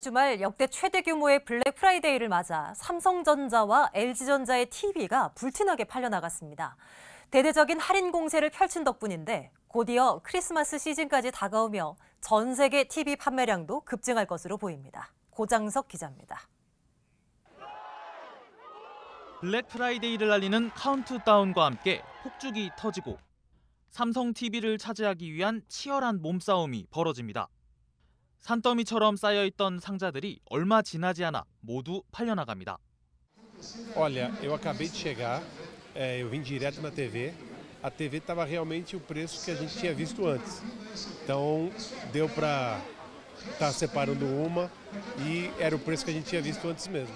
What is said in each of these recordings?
주말 역대 최대 규모의 블랙 프라이데이를 맞아 삼성전자와 LG전자의 TV가 불티나게 팔려나갔습니다. 대대적인 할인 공세를 펼친 덕분인데 곧이어 크리스마스 시즌까지 다가오며 전 세계 TV 판매량도 급증할 것으로 보입니다. 고장석 기자입니다. 블랙 프라이데이를 알리는 카운트다운과 함께 폭죽이 터지고 삼성 TV를 차지하기 위한 치열한 몸싸움이 벌어집니다. 산더미처럼 쌓여있던 상자들이 얼마 지나지 않아 모두 팔려나갑니다. Olha, eu acabei de chegar, é, eu vim direto na TV. A TV estava realmente o preço que a gente tinha visto antes. Então deu para estar tá separando uma e era o preço que a gente tinha visto antes mesmo.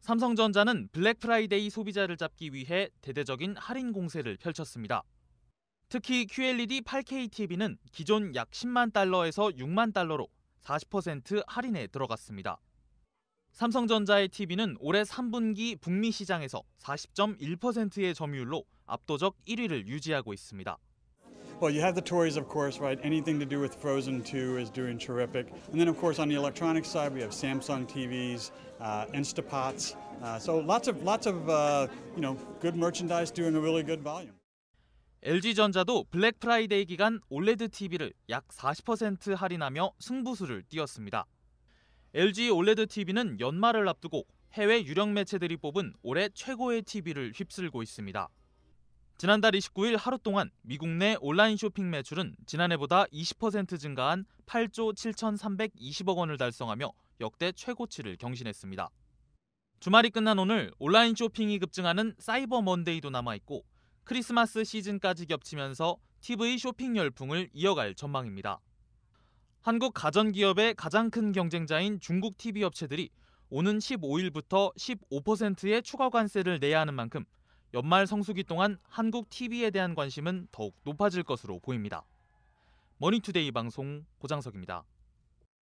삼성전자는 블랙 프라이데이 소비자를 잡기 위해 대대적인 할인 공세를 펼쳤습니다. 특히 QLED 8K TV는 기존 약 10만 달러에서 6만 달러로 40% 할인에 들어갔습니다. 삼성전자의 TV는 올해 3분기 북미 시장에서 40.1%의 점유율로 압도적 1위를 유지하고 있습니다. Well, you have the Tories, of course, right? Anything to do with Frozen 2 is doing terrific. And then, of course, on the electronics side, we have Samsung TVs, uh, Instapots. Uh, so lots of lots of uh, you know good merchandise doing a really good volume. LG전자도 블랙 프라이데이 기간 올레드 TV를 약 40% 할인하며 승부수를 띄웠습니다 LG 올레드 TV는 연말을 앞두고 해외 유력 매체들이 뽑은 올해 최고의 TV를 휩쓸고 있습니다. 지난달 29일 하루 동안 미국 내 온라인 쇼핑 매출은 지난해보다 20% 증가한 8조 7,320억 원을 달성하며 역대 최고치를 경신했습니다. 주말이 끝난 오늘 온라인 쇼핑이 급증하는 사이버 먼데이도 남아있고 크리스마스 시즌까지 겹치면서 TV 쇼핑 열풍을 이어갈 전망입니다. 한국 가전기업의 가장 큰 경쟁자인 중국 TV 업체들이 오는 15일부터 15%의 추가 관세를 내야 하는 만큼 연말 성수기 동안 한국 TV에 대한 관심은 더욱 높아질 것으로 보입니다. 머니투데이 방송 고장석입니다.